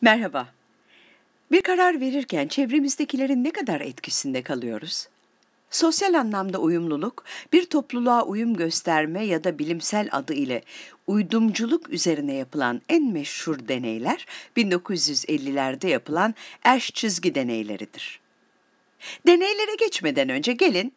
Merhaba. Bir karar verirken çevremizdekilerin ne kadar etkisinde kalıyoruz? Sosyal anlamda uyumluluk, bir topluluğa uyum gösterme ya da bilimsel adı ile uydumculuk üzerine yapılan en meşhur deneyler 1950'lerde yapılan eş çizgi deneyleridir. Deneylere geçmeden önce gelin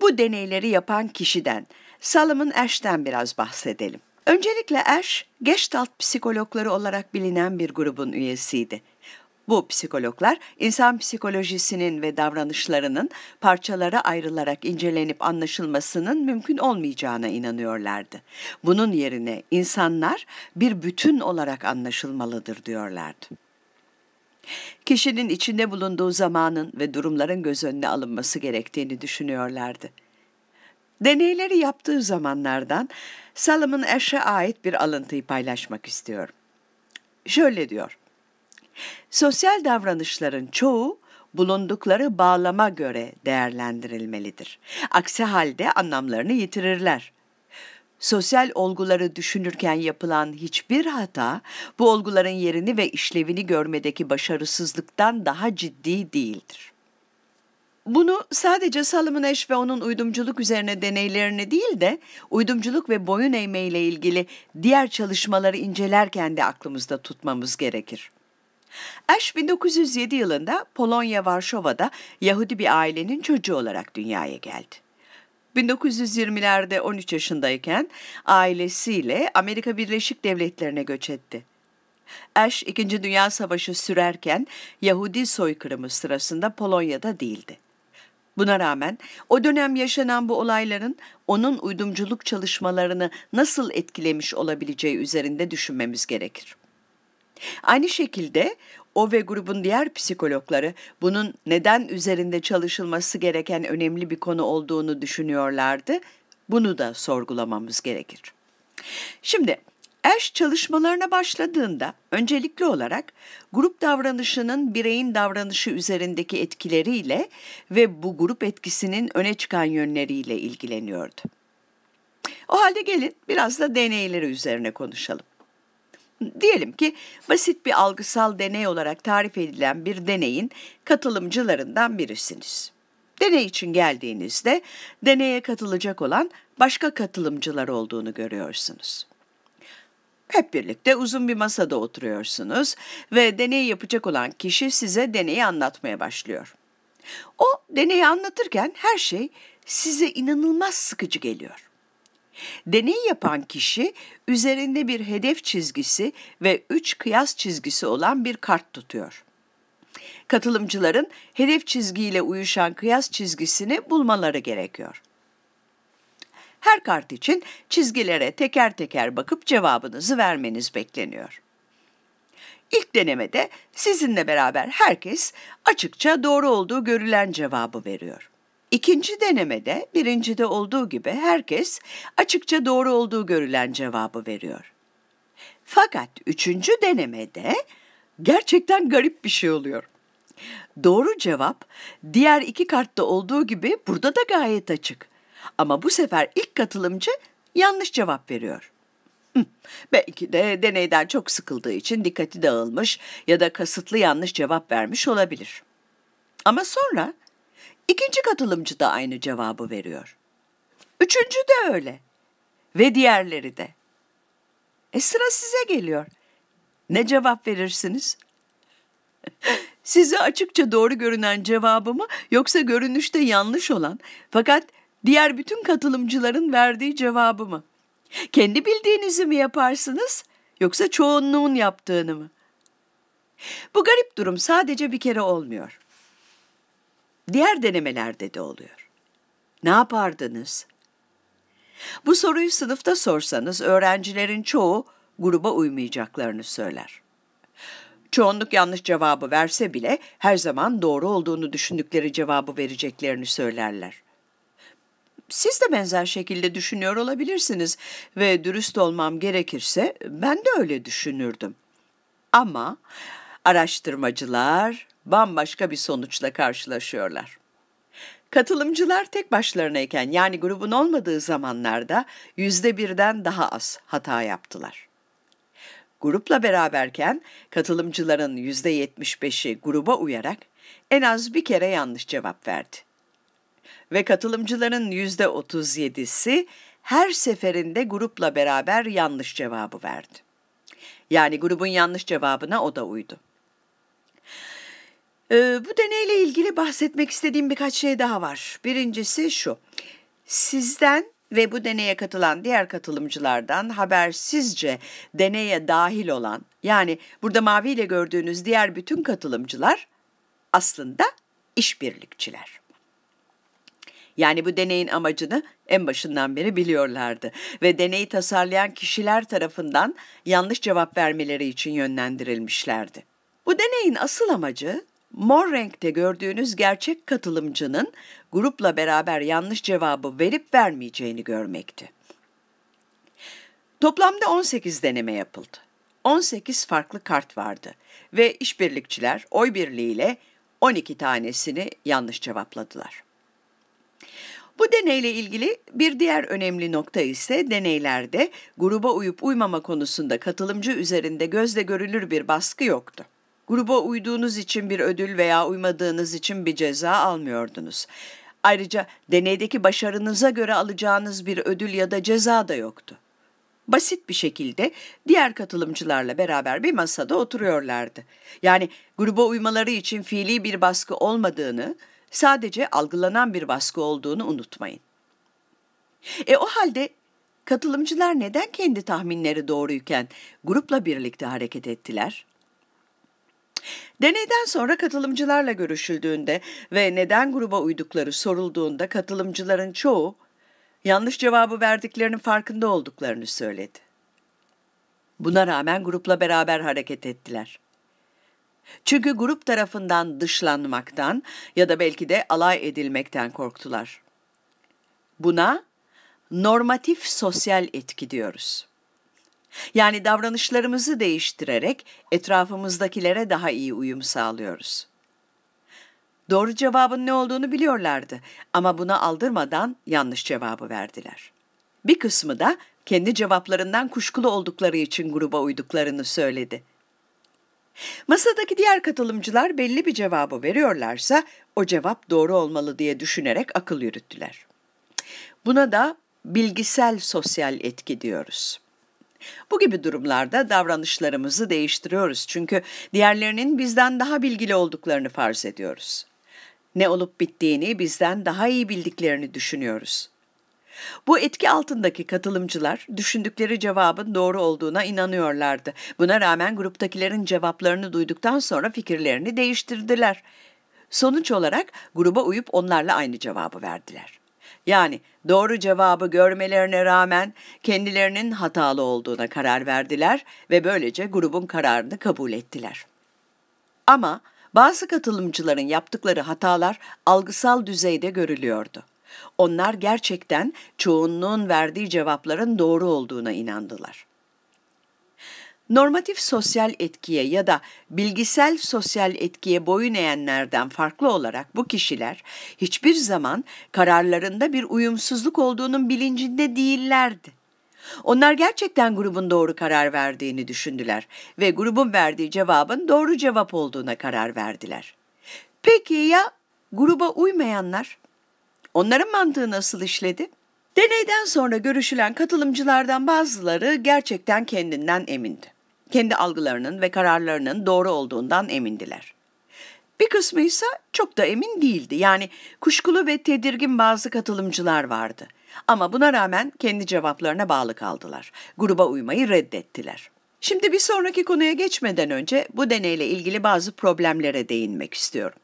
bu deneyleri yapan kişiden, Salomon Ash'ten biraz bahsedelim. Öncelikle Ash, Gestalt psikologları olarak bilinen bir grubun üyesiydi. Bu psikologlar, insan psikolojisinin ve davranışlarının parçalara ayrılarak incelenip anlaşılmasının mümkün olmayacağına inanıyorlardı. Bunun yerine insanlar bir bütün olarak anlaşılmalıdır diyorlardı. Kişinin içinde bulunduğu zamanın ve durumların göz önüne alınması gerektiğini düşünüyorlardı. Deneyleri yaptığı zamanlardan Salomon eşe ait bir alıntıyı paylaşmak istiyorum. Şöyle diyor. Sosyal davranışların çoğu bulundukları bağlama göre değerlendirilmelidir. Aksi halde anlamlarını yitirirler. Sosyal olguları düşünürken yapılan hiçbir hata bu olguların yerini ve işlevini görmedeki başarısızlıktan daha ciddi değildir. Bunu sadece Solomon eş ve onun uydumculuk üzerine deneylerini değil de uydumculuk ve boyun eğme ile ilgili diğer çalışmaları incelerken de aklımızda tutmamız gerekir. Eş 1907 yılında Polonya Varşova'da Yahudi bir ailenin çocuğu olarak dünyaya geldi. 1920'lerde 13 yaşındayken ailesiyle Amerika Birleşik Devletleri'ne göç etti. Eş İkinci Dünya Savaşı sürerken Yahudi soykırımı sırasında Polonya'da değildi. Buna rağmen o dönem yaşanan bu olayların onun uydumculuk çalışmalarını nasıl etkilemiş olabileceği üzerinde düşünmemiz gerekir. Aynı şekilde o ve grubun diğer psikologları bunun neden üzerinde çalışılması gereken önemli bir konu olduğunu düşünüyorlardı. Bunu da sorgulamamız gerekir. Şimdi Ash çalışmalarına başladığında öncelikli olarak grup davranışının bireyin davranışı üzerindeki etkileriyle ve bu grup etkisinin öne çıkan yönleriyle ilgileniyordu. O halde gelin biraz da deneyleri üzerine konuşalım. Diyelim ki basit bir algısal deney olarak tarif edilen bir deneyin katılımcılarından birisiniz. Deney için geldiğinizde deneye katılacak olan başka katılımcılar olduğunu görüyorsunuz. Hep birlikte uzun bir masada oturuyorsunuz ve deney yapacak olan kişi size deneyi anlatmaya başlıyor. O deneyi anlatırken her şey size inanılmaz sıkıcı geliyor. Deney yapan kişi üzerinde bir hedef çizgisi ve üç kıyas çizgisi olan bir kart tutuyor. Katılımcıların hedef çizgiyle uyuşan kıyas çizgisini bulmaları gerekiyor. Her kart için çizgilere teker teker bakıp cevabınızı vermeniz bekleniyor. İlk denemede sizinle beraber herkes açıkça doğru olduğu görülen cevabı veriyor. İkinci denemede birincide olduğu gibi herkes açıkça doğru olduğu görülen cevabı veriyor. Fakat üçüncü denemede gerçekten garip bir şey oluyor. Doğru cevap diğer iki kartta olduğu gibi burada da gayet açık. Ama bu sefer ilk katılımcı yanlış cevap veriyor. belki de deneyden çok sıkıldığı için dikkati dağılmış ya da kasıtlı yanlış cevap vermiş olabilir. Ama sonra ikinci katılımcı da aynı cevabı veriyor. Üçüncü de öyle ve diğerleri de. E sıra size geliyor. Ne cevap verirsiniz? Size açıkça doğru görünen cevabımı yoksa görünüşte yanlış olan fakat diğer bütün katılımcıların verdiği cevabı mı? Kendi bildiğinizi mi yaparsınız yoksa çoğunluğun yaptığını mı? Bu garip durum sadece bir kere olmuyor. Diğer denemelerde de oluyor. Ne yapardınız? Bu soruyu sınıfta sorsanız öğrencilerin çoğu gruba uymayacaklarını söyler. Çoğunluk yanlış cevabı verse bile her zaman doğru olduğunu düşündükleri cevabı vereceklerini söylerler. Siz de benzer şekilde düşünüyor olabilirsiniz ve dürüst olmam gerekirse ben de öyle düşünürdüm. Ama araştırmacılar bambaşka bir sonuçla karşılaşıyorlar. Katılımcılar tek başlarınayken yani grubun olmadığı zamanlarda yüzde birden daha az hata yaptılar. Grupla beraberken katılımcıların yüzde yetmiş beşi gruba uyarak en az bir kere yanlış cevap verdi ve katılımcıların %37'si her seferinde grupla beraber yanlış cevabı verdi. Yani grubun yanlış cevabına o da uydu. Ee, bu deneyle ilgili bahsetmek istediğim birkaç şey daha var. Birincisi şu. Sizden ve bu deneye katılan diğer katılımcılardan habersizce deneye dahil olan yani burada maviyle gördüğünüz diğer bütün katılımcılar aslında işbirlikçiler. Yani bu deneyin amacını en başından beri biliyorlardı ve deneyi tasarlayan kişiler tarafından yanlış cevap vermeleri için yönlendirilmişlerdi. Bu deneyin asıl amacı mor renkte gördüğünüz gerçek katılımcının grupla beraber yanlış cevabı verip vermeyeceğini görmekti. Toplamda 18 deneme yapıldı. 18 farklı kart vardı ve işbirlikçiler oy birliğiyle 12 tanesini yanlış cevapladılar. Bu deneyle ilgili bir diğer önemli nokta ise deneylerde gruba uyup uymama konusunda katılımcı üzerinde gözle görülür bir baskı yoktu. Gruba uyduğunuz için bir ödül veya uymadığınız için bir ceza almıyordunuz. Ayrıca deneydeki başarınıza göre alacağınız bir ödül ya da ceza da yoktu. Basit bir şekilde diğer katılımcılarla beraber bir masada oturuyorlardı. Yani gruba uymaları için fiili bir baskı olmadığını, sadece algılanan bir baskı olduğunu unutmayın. E o halde katılımcılar neden kendi tahminleri doğruyken grupla birlikte hareket ettiler? Deneyden sonra katılımcılarla görüşüldüğünde ve neden gruba uydukları sorulduğunda katılımcıların çoğu yanlış cevabı verdiklerinin farkında olduklarını söyledi. Buna rağmen grupla beraber hareket ettiler. Çünkü grup tarafından dışlanmaktan ya da belki de alay edilmekten korktular. Buna normatif sosyal etki diyoruz. Yani davranışlarımızı değiştirerek etrafımızdakilere daha iyi uyum sağlıyoruz. Doğru cevabın ne olduğunu biliyorlardı ama buna aldırmadan yanlış cevabı verdiler. Bir kısmı da kendi cevaplarından kuşkulu oldukları için gruba uyduklarını söyledi. Masadaki diğer katılımcılar belli bir cevabı veriyorlarsa o cevap doğru olmalı diye düşünerek akıl yürüttüler. Buna da bilgisel sosyal etki diyoruz. Bu gibi durumlarda davranışlarımızı değiştiriyoruz çünkü diğerlerinin bizden daha bilgili olduklarını farz ediyoruz. Ne olup bittiğini bizden daha iyi bildiklerini düşünüyoruz. Bu etki altındaki katılımcılar düşündükleri cevabın doğru olduğuna inanıyorlardı. Buna rağmen gruptakilerin cevaplarını duyduktan sonra fikirlerini değiştirdiler. Sonuç olarak gruba uyup onlarla aynı cevabı verdiler. Yani doğru cevabı görmelerine rağmen kendilerinin hatalı olduğuna karar verdiler ve böylece grubun kararını kabul ettiler. Ama bazı katılımcıların yaptıkları hatalar algısal düzeyde görülüyordu. Onlar gerçekten çoğunluğun verdiği cevapların doğru olduğuna inandılar. Normatif sosyal etkiye ya da bilgisel sosyal etkiye boyun eğenlerden farklı olarak bu kişiler hiçbir zaman kararlarında bir uyumsuzluk olduğunun bilincinde değillerdi. Onlar gerçekten grubun doğru karar verdiğini düşündüler ve grubun verdiği cevabın doğru cevap olduğuna karar verdiler. Peki ya gruba uymayanlar? Onların mantığı nasıl işledi? Deneyden sonra görüşülen katılımcılardan bazıları gerçekten kendinden emindi. Kendi algılarının ve kararlarının doğru olduğundan emindiler. Bir kısmı ise çok da emin değildi. Yani kuşkulu ve tedirgin bazı katılımcılar vardı. Ama buna rağmen kendi cevaplarına bağlı kaldılar. Gruba uymayı reddettiler. Şimdi bir sonraki konuya geçmeden önce bu deneyle ilgili bazı problemlere değinmek istiyorum.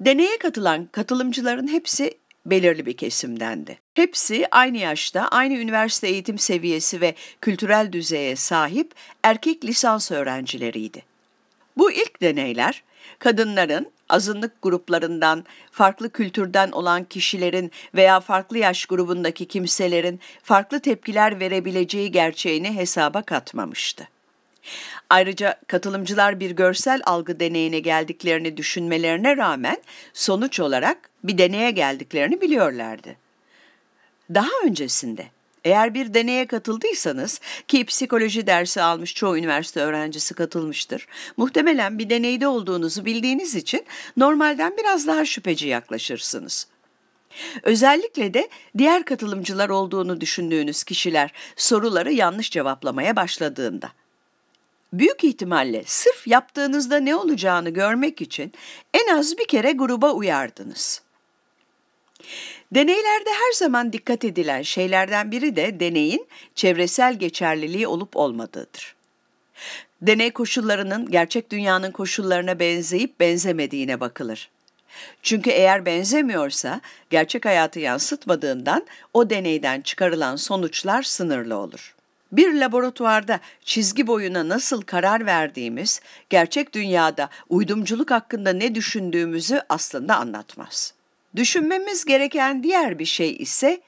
Deneye katılan katılımcıların hepsi belirli bir kesimdendi. Hepsi aynı yaşta, aynı üniversite eğitim seviyesi ve kültürel düzeye sahip erkek lisans öğrencileriydi. Bu ilk deneyler kadınların azınlık gruplarından, farklı kültürden olan kişilerin veya farklı yaş grubundaki kimselerin farklı tepkiler verebileceği gerçeğini hesaba katmamıştı. Ayrıca katılımcılar bir görsel algı deneyine geldiklerini düşünmelerine rağmen sonuç olarak bir deneye geldiklerini biliyorlardı. Daha öncesinde eğer bir deneye katıldıysanız ki psikoloji dersi almış çoğu üniversite öğrencisi katılmıştır. Muhtemelen bir deneyde olduğunuzu bildiğiniz için normalden biraz daha şüpheci yaklaşırsınız. Özellikle de diğer katılımcılar olduğunu düşündüğünüz kişiler soruları yanlış cevaplamaya başladığında büyük ihtimalle sırf yaptığınızda ne olacağını görmek için en az bir kere gruba uyardınız. Deneylerde her zaman dikkat edilen şeylerden biri de deneyin çevresel geçerliliği olup olmadığıdır. Deney koşullarının gerçek dünyanın koşullarına benzeyip benzemediğine bakılır. Çünkü eğer benzemiyorsa gerçek hayatı yansıtmadığından o deneyden çıkarılan sonuçlar sınırlı olur. Bir laboratuvarda çizgi boyuna nasıl karar verdiğimiz, gerçek dünyada uydumculuk hakkında ne düşündüğümüzü aslında anlatmaz. Düşünmemiz gereken diğer bir şey ise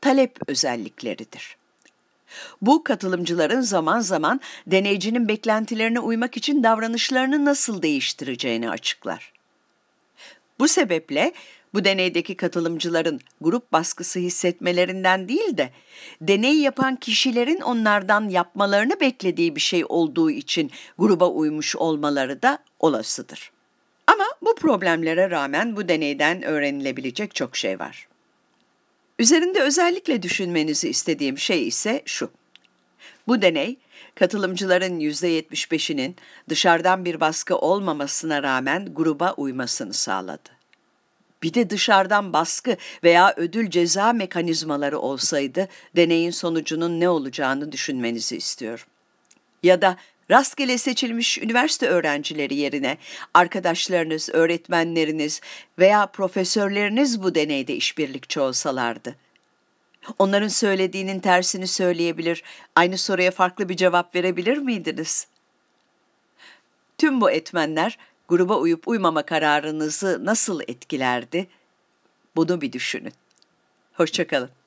talep özellikleridir. Bu katılımcıların zaman zaman deneycinin beklentilerine uymak için davranışlarını nasıl değiştireceğini açıklar. Bu sebeple bu deneydeki katılımcıların grup baskısı hissetmelerinden değil de deney yapan kişilerin onlardan yapmalarını beklediği bir şey olduğu için gruba uymuş olmaları da olasıdır. Ama bu problemlere rağmen bu deneyden öğrenilebilecek çok şey var. Üzerinde özellikle düşünmenizi istediğim şey ise şu. Bu deney katılımcıların %75'inin dışarıdan bir baskı olmamasına rağmen gruba uymasını sağladı. Bir de dışarıdan baskı veya ödül ceza mekanizmaları olsaydı deneyin sonucunun ne olacağını düşünmenizi istiyorum. Ya da rastgele seçilmiş üniversite öğrencileri yerine arkadaşlarınız, öğretmenleriniz veya profesörleriniz bu deneyde işbirlikçi olsalardı. Onların söylediğinin tersini söyleyebilir, aynı soruya farklı bir cevap verebilir miydiniz? Tüm bu etmenler gruba uyup uymama kararınızı nasıl etkilerdi? Bunu bir düşünün. Hoşçakalın.